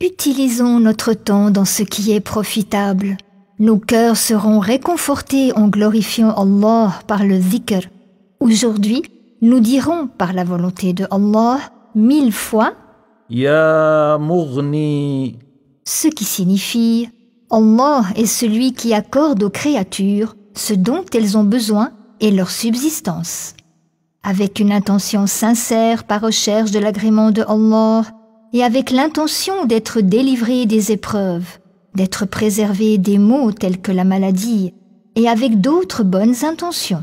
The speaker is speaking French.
Utilisons notre temps dans ce qui est profitable. Nos cœurs seront réconfortés en glorifiant Allah par le zikr. Aujourd'hui, nous dirons par la volonté de Allah mille fois Ya Mughni. Ce qui signifie Allah est celui qui accorde aux créatures ce dont elles ont besoin et leur subsistance. Avec une intention sincère par recherche de l'agrément de Allah, et avec l'intention d'être délivré des épreuves, d'être préservé des maux tels que la maladie, et avec d'autres bonnes intentions.